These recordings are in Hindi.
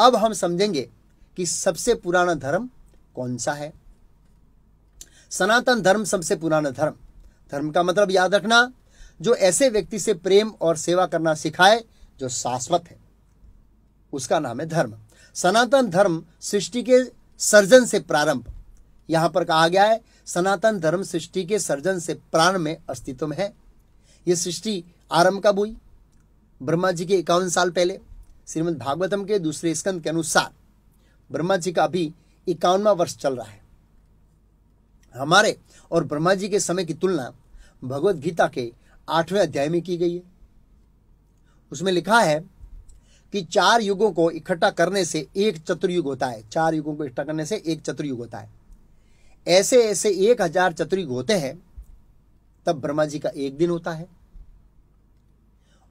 अब हम समझेंगे कि सबसे पुराना धर्म कौन सा है सनातन धर्म सबसे पुराना धर्म धर्म का मतलब याद रखना जो ऐसे व्यक्ति से प्रेम और सेवा करना सिखाए जो शाश्वत है उसका नाम है धर्म सनातन धर्म सृष्टि के सर्जन से प्रारंभ यहां पर कहा गया है सनातन धर्म सृष्टि के सर्जन से प्राण में अस्तित्व में है यह सृष्टि आरंभ कब हुई ब्रह्मा जी के इक्यावन साल पहले श्रीमद् भागवतम के दूसरे स्कंद के अनुसार ब्रह्मा जी का अभी इक्यावनवा वर्ष चल रहा है हमारे और ब्रह्मा जी के समय की तुलना भगवत गीता के आठवें अध्याय में की गई है उसमें लिखा है कि चार युगों को इकट्ठा करने से एक चतुर्युग होता है चार युगों को इकट्ठा करने से एक चतुर्युग होता है ऐसे ऐसे एक हजार चतुर्युग होते हैं तब ब्रह्मा जी का एक दिन होता है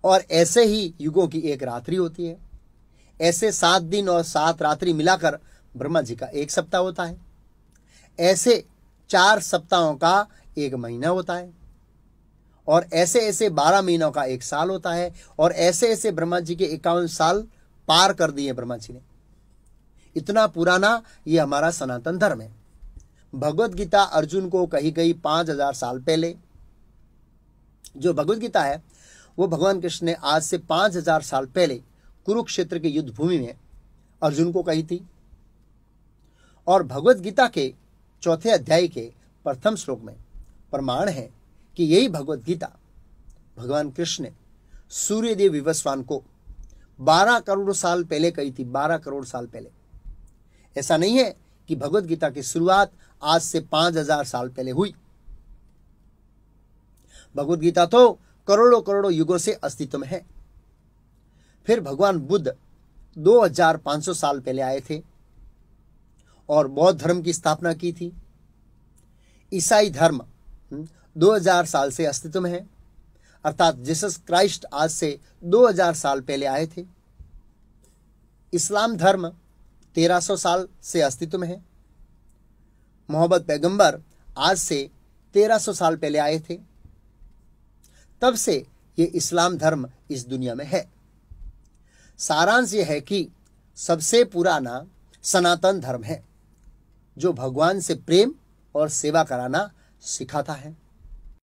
और ऐसे ही युगों की एक रात्रि होती है ऐसे सात दिन और सात रात्रि मिलाकर ब्रह्मा जी का एक सप्ताह होता है ऐसे चार सप्ताहों का एक महीना होता है और ऐसे ऐसे बारह महीनों का एक साल होता है और ऐसे ऐसे ब्रह्मा जी के इक्यावन साल पार कर दिए ब्रह्मा जी ने इतना पुराना ये हमारा सनातन धर्म है भगवत गीता अर्जुन को कही गई पांच हजार साल पहले जो भगवत गीता है वो भगवान कृष्ण ने आज से पाँच हजार साल पहले कुरुक्षेत्र की युद्ध भूमि में अर्जुन को कही थी और भगवत गीता के चौथे अध्याय के प्रथम श्लोक में प्रमाण है कि यही भगवत गीता भगवान कृष्ण ने सूर्यदेव विवस्वान को 12 करोड़ साल पहले कही थी 12 करोड़ साल पहले ऐसा नहीं है कि भगवत गीता की शुरुआत आज से 5000 साल पहले हुई भगवत गीता तो करोड़ों करोड़ों युगों से अस्तित्व में है फिर भगवान बुद्ध 2500 साल पहले आए थे और बौद्ध धर्म की स्थापना की थी ईसाई धर्म 2000 हम्म, साल से अस्तित्व में है अर्थात जीसस क्राइस्ट आज से 2000 साल पहले आए थे इस्लाम धर्म 1300 साल से अस्तित्व में है मोहम्मद पैगंबर आज से 1300 साल पहले आए थे तब से ये इस्लाम धर्म इस दुनिया में है सारांश यह है कि सबसे पुराना सनातन धर्म है जो भगवान से प्रेम और सेवा कराना सिखाता है